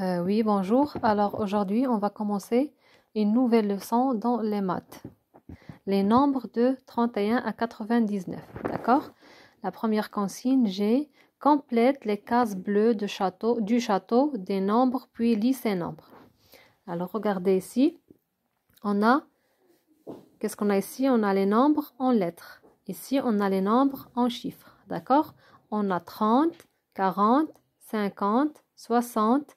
Euh, oui, bonjour. Alors aujourd'hui, on va commencer une nouvelle leçon dans les maths. Les nombres de 31 à 99. D'accord La première consigne, j'ai complète les cases bleues du château des nombres, puis lis ces nombres. Alors regardez ici, on a, qu'est-ce qu'on a ici On a les nombres en lettres. Ici, on a les nombres en chiffres. D'accord On a 30, 40, 50, 60,